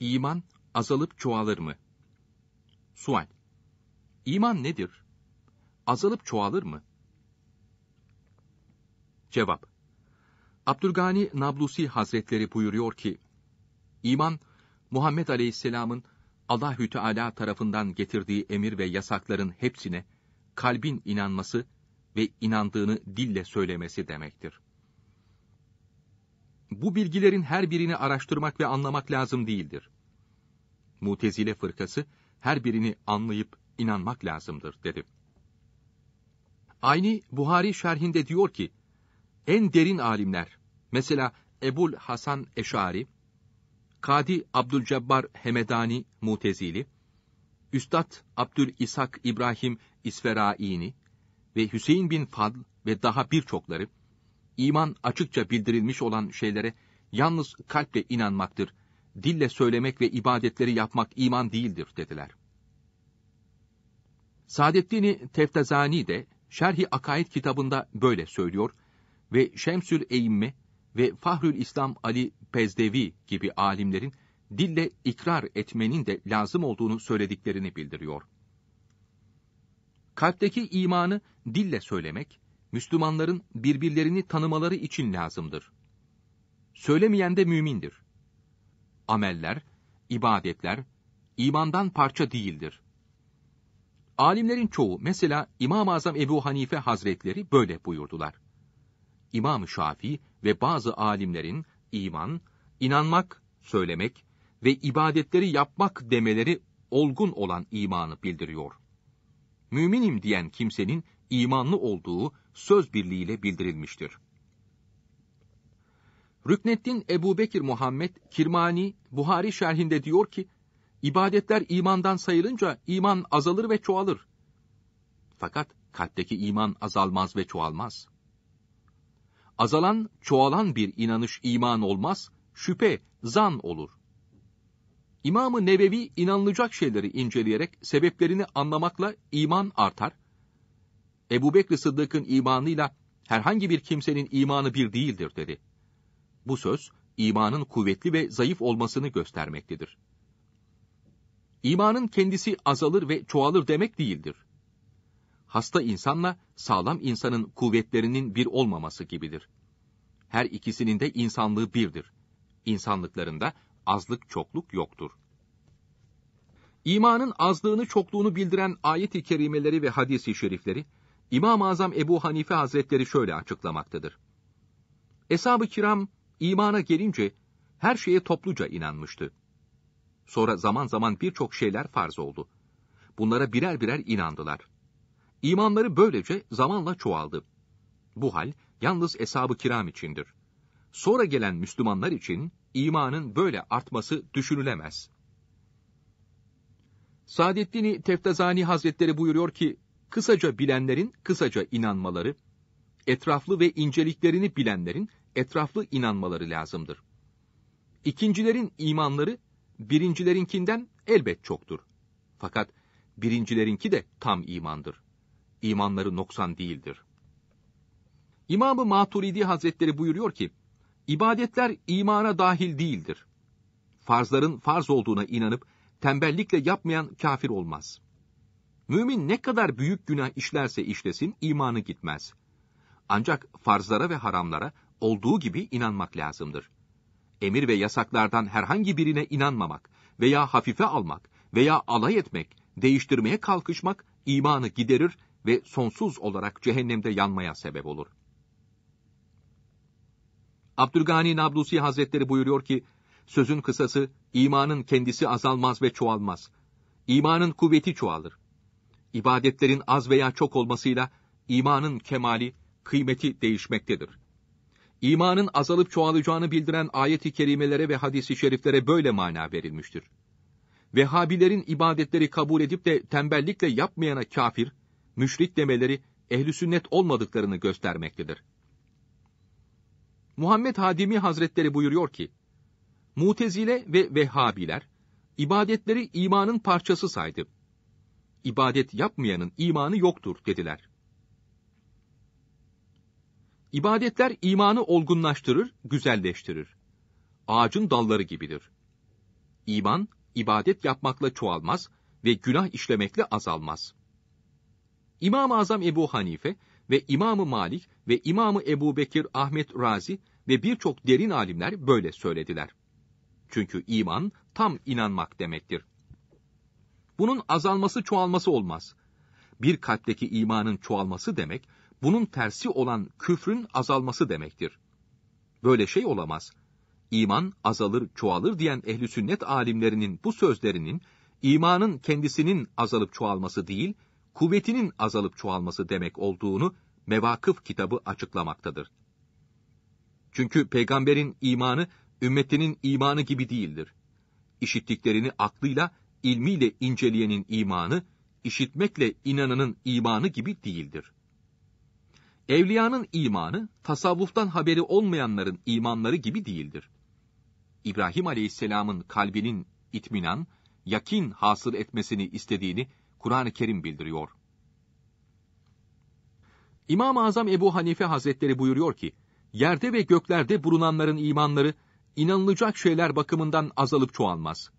İman azalıp çoğalır mı? Sual. İman nedir? Azalıp çoğalır mı? Cevap. Abdülgani Nablusi Hazretleri buyuruyor ki, İman, Muhammed Aleyhisselam'ın Allahü Teala tarafından getirdiği emir ve yasakların hepsine kalbin inanması ve inandığını dille söylemesi demektir. Bu bilgilerin her birini araştırmak ve anlamak lazım değildir. Mutezile fırkası her birini anlayıp inanmak lazımdır dedi. Aynı Buhari şerhinde diyor ki, en derin alimler, mesela Ebul Hasan Eşari, Kadi Abdülcebbar Hemedani Mutezili, Üstad Abdül İshak İbrahim İsferaini ve Hüseyin bin Fadl ve daha birçokları, iman açıkça bildirilmiş olan şeylere yalnız kalple inanmaktır. Dille söylemek ve ibadetleri yapmak iman değildir dediler. Saadeddin Teftazani de Şerhi Akaid kitabında böyle söylüyor ve Şemsül Eğimme ve Fahrül İslam Ali Pezdevi gibi alimlerin dille ikrar etmenin de lazım olduğunu söylediklerini bildiriyor. Kalpteki imanı dille söylemek, Müslümanların birbirlerini tanımaları için lazımdır. Söylemeyen de mümindir. Ameller, ibadetler, imandan parça değildir. Alimlerin çoğu, mesela İmam-ı Azam Ebu Hanife Hazretleri böyle buyurdular. İmam-ı Şafii ve bazı alimlerin iman, inanmak, söylemek ve ibadetleri yapmak demeleri olgun olan imanı bildiriyor. Müminim diyen kimsenin imanlı olduğu söz birliğiyle bildirilmiştir. Rükneddin Ebu Bekir Muhammed Kirmani Buhari şerhinde diyor ki, ibadetler imandan sayılınca iman azalır ve çoğalır. Fakat kalpteki iman azalmaz ve çoğalmaz. Azalan, çoğalan bir inanış iman olmaz, şüphe, zan olur. İmamı ı Nevevi inanılacak şeyleri inceleyerek sebeplerini anlamakla iman artar, Ebu Bekri Sıddık'ın imanıyla herhangi bir kimsenin imanı bir değildir dedi. Bu söz, imanın kuvvetli ve zayıf olmasını göstermektedir. İmanın kendisi azalır ve çoğalır demek değildir. Hasta insanla sağlam insanın kuvvetlerinin bir olmaması gibidir. Her ikisinin de insanlığı birdir. İnsanlıklarında azlık çokluk yoktur. İmanın azlığını çokluğunu bildiren ayet-i kerimeleri ve hadis-i şerifleri, İmam-ı Azam Ebu Hanife Hazretleri şöyle açıklamaktadır. Eshab-ı kiram imana gelince her şeye topluca inanmıştı. Sonra zaman zaman birçok şeyler farz oldu. Bunlara birer birer inandılar. İmanları böylece zamanla çoğaldı. Bu hal yalnız eshab-ı kiram içindir. Sonra gelen Müslümanlar için imanın böyle artması düşünülemez. Saadettin Teftazani Hazretleri buyuruyor ki, kısaca bilenlerin kısaca inanmaları, etraflı ve inceliklerini bilenlerin etraflı inanmaları lazımdır. İkincilerin imanları birincilerinkinden elbet çoktur. Fakat birincilerinki de tam imandır. İmanları noksan değildir. İmam-ı Maturidi Hazretleri buyuruyor ki, ibadetler imana dahil değildir. Farzların farz olduğuna inanıp tembellikle yapmayan kafir olmaz. Mümin ne kadar büyük günah işlerse işlesin imanı gitmez. Ancak farzlara ve haramlara olduğu gibi inanmak lazımdır. Emir ve yasaklardan herhangi birine inanmamak veya hafife almak veya alay etmek, değiştirmeye kalkışmak imanı giderir ve sonsuz olarak cehennemde yanmaya sebep olur. Abdülgani Nablusi Hazretleri buyuruyor ki, sözün kısası, imanın kendisi azalmaz ve çoğalmaz. İmanın kuvveti çoğalır ibadetlerin az veya çok olmasıyla imanın kemali, kıymeti değişmektedir. İmanın azalıp çoğalacağını bildiren ayet-i kerimelere ve hadis-i şeriflere böyle mana verilmiştir. Vehhabilerin ibadetleri kabul edip de tembellikle yapmayana kafir, müşrik demeleri ehli sünnet olmadıklarını göstermektedir. Muhammed Hadimi Hazretleri buyuruyor ki, Mutezile ve Vehhabiler, ibadetleri imanın parçası saydı ibadet yapmayanın imanı yoktur dediler. İbadetler imanı olgunlaştırır, güzelleştirir. Ağacın dalları gibidir. İman, ibadet yapmakla çoğalmaz ve günah işlemekle azalmaz. İmam-ı Azam Ebu Hanife ve İmam-ı Malik ve İmam-ı Ebu Bekir Ahmet Razi ve birçok derin alimler böyle söylediler. Çünkü iman tam inanmak demektir. Bunun azalması çoğalması olmaz. Bir kalpteki imanın çoğalması demek, bunun tersi olan küfrün azalması demektir. Böyle şey olamaz. İman azalır, çoğalır diyen ehli sünnet alimlerinin bu sözlerinin imanın kendisinin azalıp çoğalması değil, kuvvetinin azalıp çoğalması demek olduğunu Mevakıf kitabı açıklamaktadır. Çünkü peygamberin imanı ümmetinin imanı gibi değildir. İşittiklerini aklıyla ilmiyle inceleyenin imanı, işitmekle inananın imanı gibi değildir. Evliyanın imanı, tasavvuftan haberi olmayanların imanları gibi değildir. İbrahim Aleyhisselam'ın kalbinin itminan, yakin hasıl etmesini istediğini Kur'an-ı Kerim bildiriyor. İmam-ı Azam Ebu Hanife Hazretleri buyuruyor ki, yerde ve göklerde bulunanların imanları, inanılacak şeyler bakımından azalıp çoğalmaz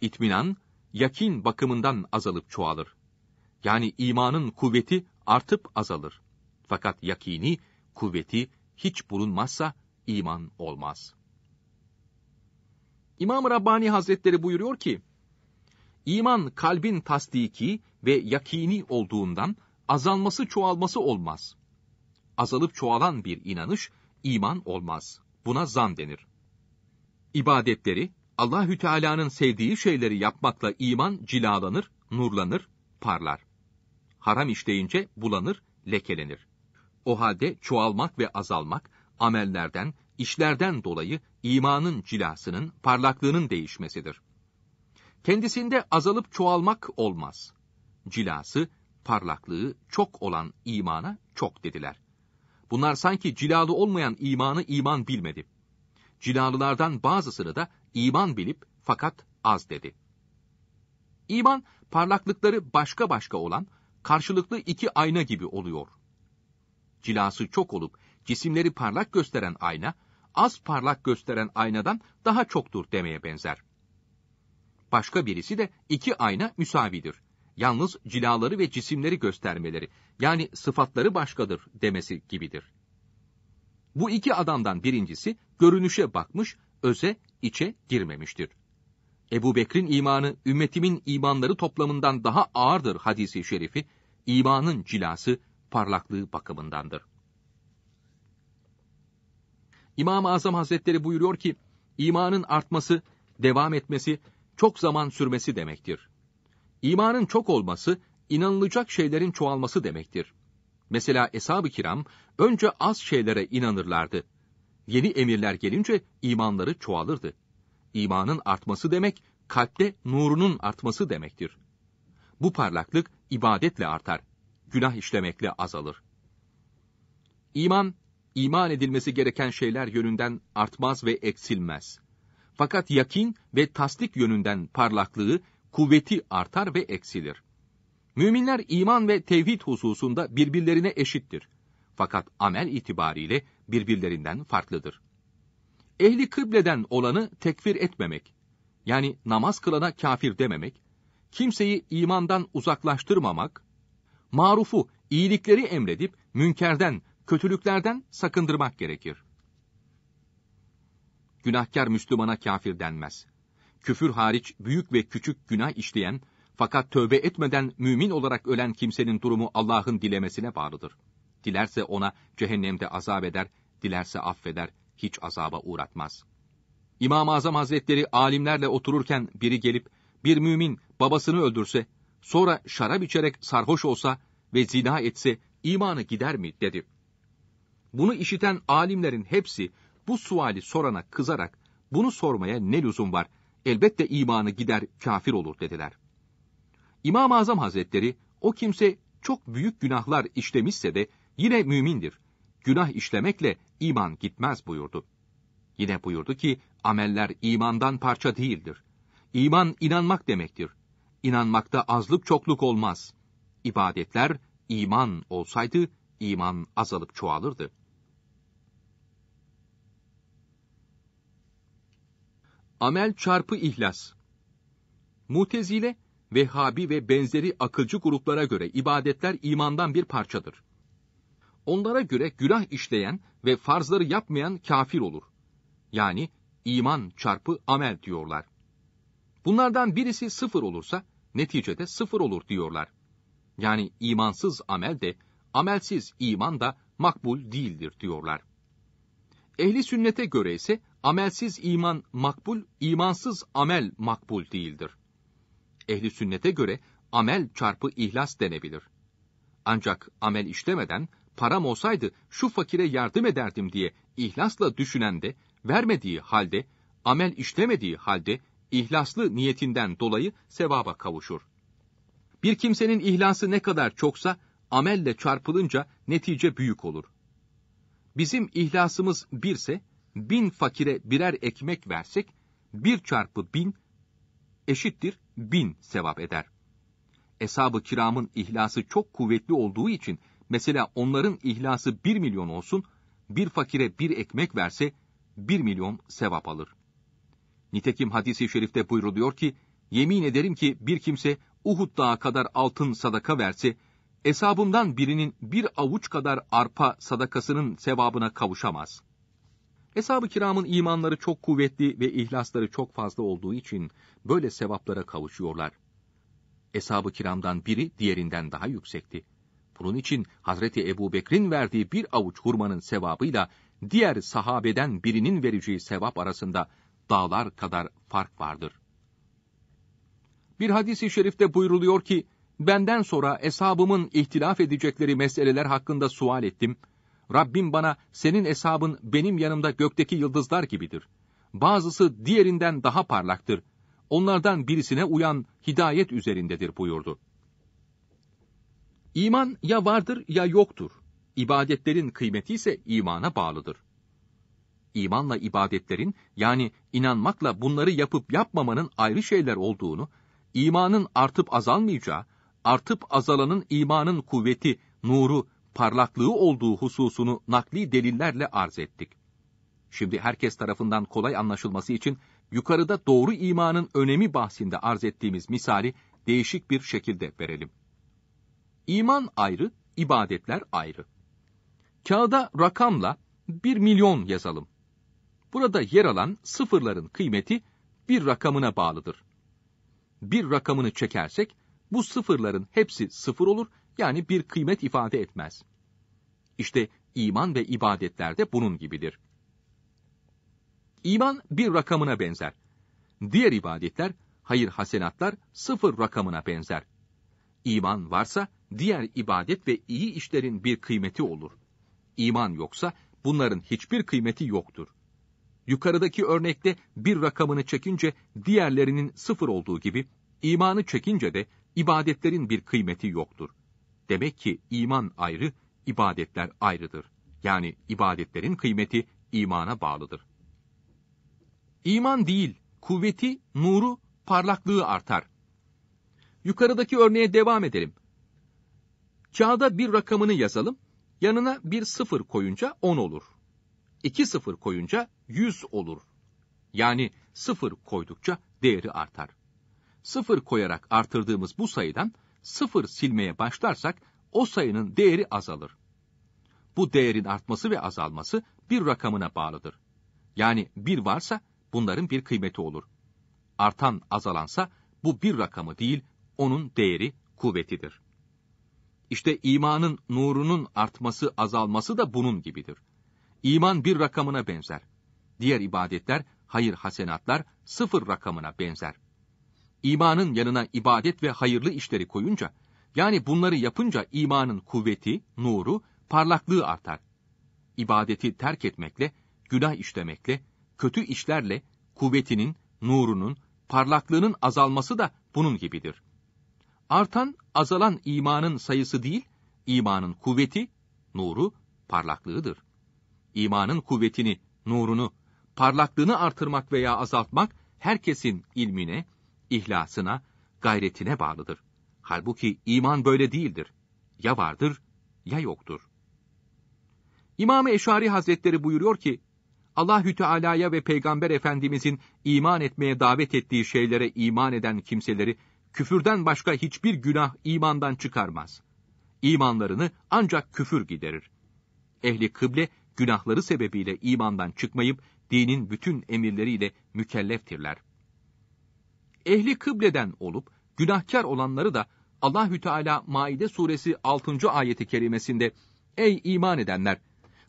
itminan, yakin bakımından azalıp çoğalır. Yani imanın kuvveti artıp azalır. Fakat yakini, kuvveti hiç bulunmazsa iman olmaz. İmam Rabbani Hazretleri buyuruyor ki, İman kalbin tasdiki ve yakini olduğundan azalması çoğalması olmaz. Azalıp çoğalan bir inanış iman olmaz. Buna zan denir. İbadetleri Allahü Teala'nın sevdiği şeyleri yapmakla iman cilalanır, nurlanır, parlar. Haram işleyince bulanır, lekelenir. O halde çoğalmak ve azalmak amellerden, işlerden dolayı imanın cilasının, parlaklığının değişmesidir. Kendisinde azalıp çoğalmak olmaz. Cilası, parlaklığı çok olan imana çok dediler. Bunlar sanki cilalı olmayan imanı iman bilmedi. Cilalılardan bazısını da iman bilip fakat az dedi. İman parlaklıkları başka başka olan karşılıklı iki ayna gibi oluyor. Cilası çok olup cisimleri parlak gösteren ayna, az parlak gösteren aynadan daha çoktur demeye benzer. Başka birisi de iki ayna müsavidir. Yalnız cilaları ve cisimleri göstermeleri, yani sıfatları başkadır demesi gibidir. Bu iki adamdan birincisi görünüşe bakmış, öze içe girmemiştir. Ebu Bekir'in imanı ümmetimin imanları toplamından daha ağırdır hadisi şerifi, imanın cilası, parlaklığı bakımındandır. İmam-ı Azam Hazretleri buyuruyor ki, imanın artması, devam etmesi, çok zaman sürmesi demektir. İmanın çok olması, inanılacak şeylerin çoğalması demektir. Mesela Eshab-ı Kiram, önce az şeylere inanırlardı yeni emirler gelince imanları çoğalırdı. İmanın artması demek, kalpte nurunun artması demektir. Bu parlaklık ibadetle artar, günah işlemekle azalır. İman, iman edilmesi gereken şeyler yönünden artmaz ve eksilmez. Fakat yakin ve tasdik yönünden parlaklığı, kuvveti artar ve eksilir. Müminler iman ve tevhid hususunda birbirlerine eşittir. Fakat amel itibariyle birbirlerinden farklıdır. Ehli kıbleden olanı tekfir etmemek, yani namaz kılana kafir dememek, kimseyi imandan uzaklaştırmamak, marufu, iyilikleri emredip münkerden, kötülüklerden sakındırmak gerekir. Günahkar Müslümana kafir denmez. Küfür hariç büyük ve küçük günah işleyen, fakat tövbe etmeden mümin olarak ölen kimsenin durumu Allah'ın dilemesine bağlıdır. Dilerse ona cehennemde azap eder, dilerse affeder, hiç azaba uğratmaz. İmam-ı Azam Hazretleri alimlerle otururken biri gelip, bir mümin babasını öldürse, sonra şarap içerek sarhoş olsa ve zina etse imanı gider mi dedi. Bunu işiten alimlerin hepsi bu suali sorana kızarak, bunu sormaya ne lüzum var, elbette imanı gider kafir olur dediler. İmam-ı Azam Hazretleri, o kimse çok büyük günahlar işlemişse de yine mümindir. Günah işlemekle iman gitmez buyurdu. Yine buyurdu ki ameller imandan parça değildir. İman inanmak demektir. İnanmakta azlık çokluk olmaz. İbadetler iman olsaydı iman azalıp çoğalırdı. Amel çarpı ihlas. Mutezile, Vehhabi ve benzeri akılcı gruplara göre ibadetler imandan bir parçadır onlara göre günah işleyen ve farzları yapmayan kafir olur. Yani iman çarpı amel diyorlar. Bunlardan birisi sıfır olursa neticede sıfır olur diyorlar. Yani imansız amel de, amelsiz iman da makbul değildir diyorlar. Ehli sünnete göre ise amelsiz iman makbul, imansız amel makbul değildir. Ehli sünnete göre amel çarpı ihlas denebilir. Ancak amel işlemeden param olsaydı şu fakire yardım ederdim diye ihlasla düşünen de, vermediği halde, amel işlemediği halde, ihlaslı niyetinden dolayı sevaba kavuşur. Bir kimsenin ihlası ne kadar çoksa, amelle çarpılınca netice büyük olur. Bizim ihlasımız birse, bin fakire birer ekmek versek, bir çarpı bin eşittir bin sevap eder. Eshab-ı kiramın ihlası çok kuvvetli olduğu için Mesela onların ihlası bir milyon olsun, bir fakire bir ekmek verse bir milyon sevap alır. Nitekim hadisi şerifte buyruluyor ki, yemin ederim ki bir kimse Uhud dağı kadar altın sadaka verse, hesabımdan birinin bir avuç kadar arpa sadakasının sevabına kavuşamaz. Hesabı kiramın imanları çok kuvvetli ve ihlasları çok fazla olduğu için böyle sevaplara kavuşuyorlar. Hesabı kiramdan biri diğerinden daha yüksekti. Bunun için Hazreti Ebu Bekir'in verdiği bir avuç hurmanın sevabıyla diğer sahabeden birinin vereceği sevap arasında dağlar kadar fark vardır. Bir hadisi şerifte buyruluyor ki, benden sonra eshabımın ihtilaf edecekleri meseleler hakkında sual ettim. Rabbim bana, senin eshabın benim yanımda gökteki yıldızlar gibidir. Bazısı diğerinden daha parlaktır. Onlardan birisine uyan hidayet üzerindedir buyurdu.'' İman ya vardır ya yoktur. İbadetlerin kıymeti ise imana bağlıdır. İmanla ibadetlerin yani inanmakla bunları yapıp yapmamanın ayrı şeyler olduğunu, imanın artıp azalmayacağı, artıp azalanın imanın kuvveti, nuru, parlaklığı olduğu hususunu nakli delillerle arz ettik. Şimdi herkes tarafından kolay anlaşılması için yukarıda doğru imanın önemi bahsinde arz ettiğimiz misali değişik bir şekilde verelim. İman ayrı, ibadetler ayrı. Kağıda rakamla 1 milyon yazalım. Burada yer alan sıfırların kıymeti bir rakamına bağlıdır. Bir rakamını çekersek bu sıfırların hepsi sıfır olur yani bir kıymet ifade etmez. İşte iman ve ibadetler de bunun gibidir. İman bir rakamına benzer. Diğer ibadetler, hayır hasenatlar sıfır rakamına benzer. İman varsa diğer ibadet ve iyi işlerin bir kıymeti olur. İman yoksa bunların hiçbir kıymeti yoktur. Yukarıdaki örnekte bir rakamını çekince diğerlerinin sıfır olduğu gibi, imanı çekince de ibadetlerin bir kıymeti yoktur. Demek ki iman ayrı, ibadetler ayrıdır. Yani ibadetlerin kıymeti imana bağlıdır. İman değil, kuvveti, nuru, parlaklığı artar. Yukarıdaki örneğe devam edelim. Kağıda bir rakamını yazalım. Yanına bir sıfır koyunca 10 olur. İki sıfır koyunca 100 olur. Yani sıfır koydukça değeri artar. Sıfır koyarak artırdığımız bu sayıdan sıfır silmeye başlarsak o sayının değeri azalır. Bu değerin artması ve azalması bir rakamına bağlıdır. Yani bir varsa bunların bir kıymeti olur. Artan azalansa bu bir rakamı değil, onun değeri kuvvetidir. İşte imanın nurunun artması azalması da bunun gibidir. İman bir rakamına benzer. Diğer ibadetler, hayır hasenatlar sıfır rakamına benzer. İmanın yanına ibadet ve hayırlı işleri koyunca, yani bunları yapınca imanın kuvveti, nuru, parlaklığı artar. İbadeti terk etmekle, günah işlemekle, kötü işlerle kuvvetinin, nurunun, parlaklığının azalması da bunun gibidir.'' Artan, azalan imanın sayısı değil, imanın kuvveti, nuru, parlaklığıdır. İmanın kuvvetini, nurunu, parlaklığını artırmak veya azaltmak, herkesin ilmine, ihlasına, gayretine bağlıdır. Halbuki iman böyle değildir. Ya vardır, ya yoktur. İmam-ı Eşari Hazretleri buyuruyor ki, Allahü Teala'ya ve Peygamber Efendimizin iman etmeye davet ettiği şeylere iman eden kimseleri küfürden başka hiçbir günah imandan çıkarmaz. İmanlarını ancak küfür giderir. Ehli kıble günahları sebebiyle imandan çıkmayıp dinin bütün emirleriyle mükelleftirler. Ehli kıbleden olup günahkar olanları da Allahü Teala Maide suresi 6. ayeti kerimesinde ey iman edenler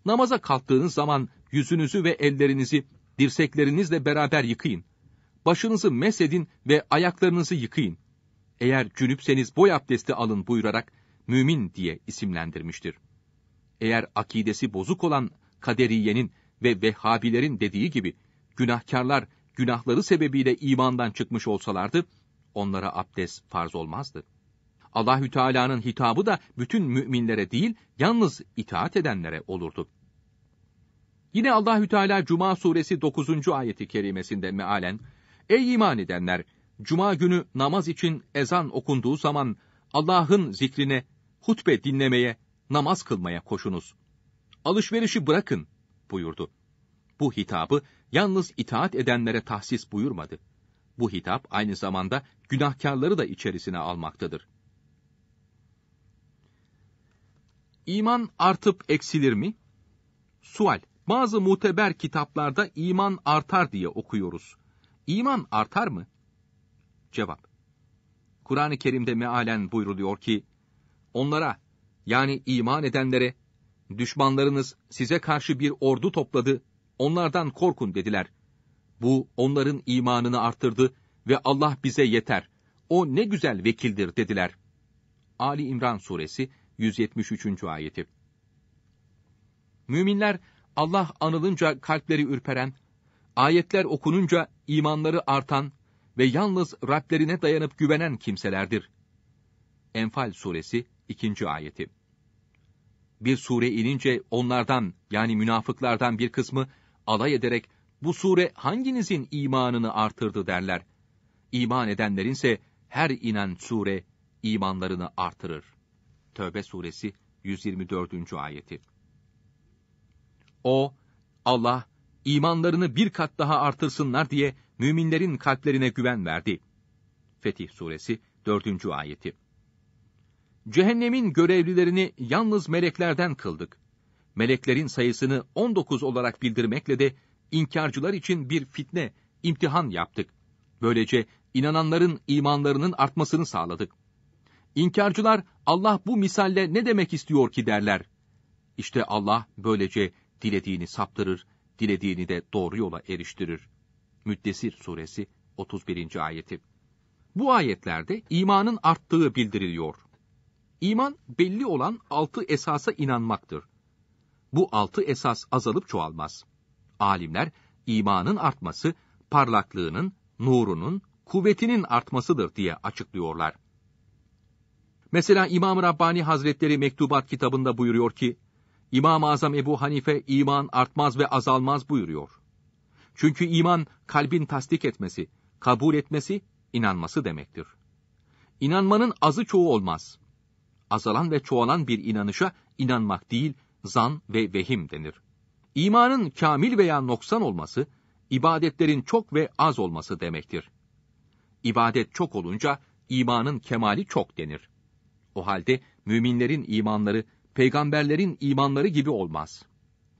namaza kalktığınız zaman yüzünüzü ve ellerinizi dirseklerinizle beraber yıkayın. Başınızı mesedin ve ayaklarınızı yıkayın eğer cünüpseniz boy abdesti alın buyurarak mümin diye isimlendirmiştir. Eğer akidesi bozuk olan kaderiyenin ve vehhabilerin dediği gibi günahkarlar günahları sebebiyle imandan çıkmış olsalardı, onlara abdest farz olmazdı. Allahü Teala'nın hitabı da bütün müminlere değil, yalnız itaat edenlere olurdu. Yine Allahü Teala Cuma suresi 9. ayeti kerimesinde mealen: Ey iman edenler, Cuma günü namaz için ezan okunduğu zaman Allah'ın zikrine, hutbe dinlemeye, namaz kılmaya koşunuz. Alışverişi bırakın buyurdu. Bu hitabı yalnız itaat edenlere tahsis buyurmadı. Bu hitap aynı zamanda günahkarları da içerisine almaktadır. İman artıp eksilir mi? Sual. Bazı muteber kitaplarda iman artar diye okuyoruz. İman artar mı? Cevap. Kur'an-ı Kerim'de mealen buyruluyor ki, onlara yani iman edenlere düşmanlarınız size karşı bir ordu topladı, onlardan korkun dediler. Bu onların imanını arttırdı ve Allah bize yeter, o ne güzel vekildir dediler. Ali İmran Suresi 173. Ayeti Müminler Allah anılınca kalpleri ürperen, ayetler okununca imanları artan ve yalnız Rablerine dayanıp güvenen kimselerdir. Enfal suresi 2. ayeti Bir sure inince onlardan yani münafıklardan bir kısmı alay ederek bu sure hanginizin imanını artırdı derler. İman edenlerinse her inen sure imanlarını artırır. Tövbe suresi 124. ayeti. O Allah imanlarını bir kat daha artırsınlar diye müminlerin kalplerine güven verdi. Fetih Suresi 4. ayeti. Cehennemin görevlilerini yalnız meleklerden kıldık. Meleklerin sayısını 19 olarak bildirmekle de inkarcılar için bir fitne, imtihan yaptık. Böylece inananların imanlarının artmasını sağladık. İnkarcılar Allah bu misalle ne demek istiyor ki derler. İşte Allah böylece dilediğini saptırır, dilediğini de doğru yola eriştirir. Müddessir suresi 31. ayeti. Bu ayetlerde imanın arttığı bildiriliyor. İman belli olan altı esasa inanmaktır. Bu altı esas azalıp çoğalmaz. Alimler imanın artması parlaklığının, nurunun, kuvvetinin artmasıdır diye açıklıyorlar. Mesela İmam Rabbani Hazretleri mektubat kitabında buyuruyor ki, İmam-ı Azam Ebu Hanife iman artmaz ve azalmaz buyuruyor. Çünkü iman kalbin tasdik etmesi, kabul etmesi, inanması demektir. İnanmanın azı çoğu olmaz. Azalan ve çoğalan bir inanışa inanmak değil, zan ve vehim denir. İmanın kamil veya noksan olması, ibadetlerin çok ve az olması demektir. İbadet çok olunca imanın kemali çok denir. O halde müminlerin imanları peygamberlerin imanları gibi olmaz.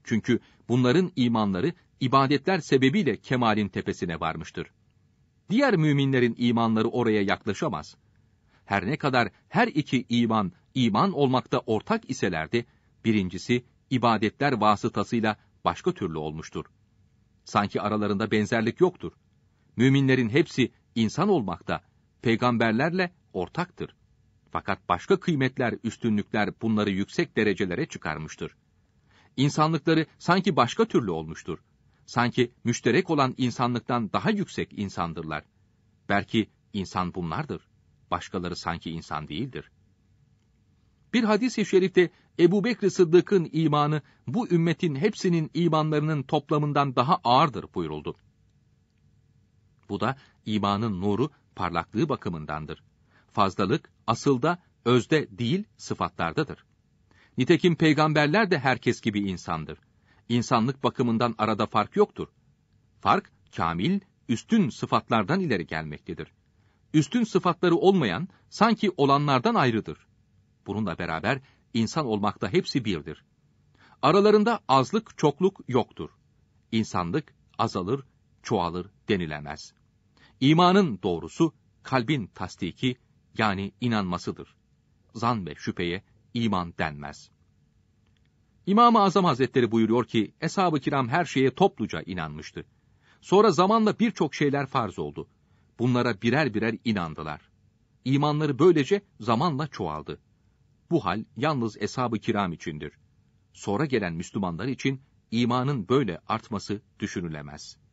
Çünkü bunların imanları ibadetler sebebiyle kemalin tepesine varmıştır. Diğer müminlerin imanları oraya yaklaşamaz. Her ne kadar her iki iman, iman olmakta ortak iselerdi, birincisi ibadetler vasıtasıyla başka türlü olmuştur. Sanki aralarında benzerlik yoktur. Müminlerin hepsi insan olmakta, peygamberlerle ortaktır. Fakat başka kıymetler, üstünlükler bunları yüksek derecelere çıkarmıştır. İnsanlıkları sanki başka türlü olmuştur. Sanki müşterek olan insanlıktan daha yüksek insandırlar. Belki insan bunlardır. Başkaları sanki insan değildir. Bir hadis-i şerifte Ebu Bekr Sıddık'ın imanı bu ümmetin hepsinin imanlarının toplamından daha ağırdır buyuruldu. Bu da imanın nuru, parlaklığı bakımındandır. Fazlalık asılda, özde değil sıfatlardadır. Nitekim peygamberler de herkes gibi insandır insanlık bakımından arada fark yoktur. Fark, kamil, üstün sıfatlardan ileri gelmektedir. Üstün sıfatları olmayan, sanki olanlardan ayrıdır. Bununla beraber, insan olmakta hepsi birdir. Aralarında azlık, çokluk yoktur. İnsanlık azalır, çoğalır denilemez. İmanın doğrusu, kalbin tasdiki, yani inanmasıdır. Zan ve şüpheye iman denmez.'' İmam-ı Azam Hazretleri buyuruyor ki, Eshab-ı Kiram her şeye topluca inanmıştı. Sonra zamanla birçok şeyler farz oldu. Bunlara birer birer inandılar. İmanları böylece zamanla çoğaldı. Bu hal yalnız Eshab-ı Kiram içindir. Sonra gelen Müslümanlar için imanın böyle artması düşünülemez.''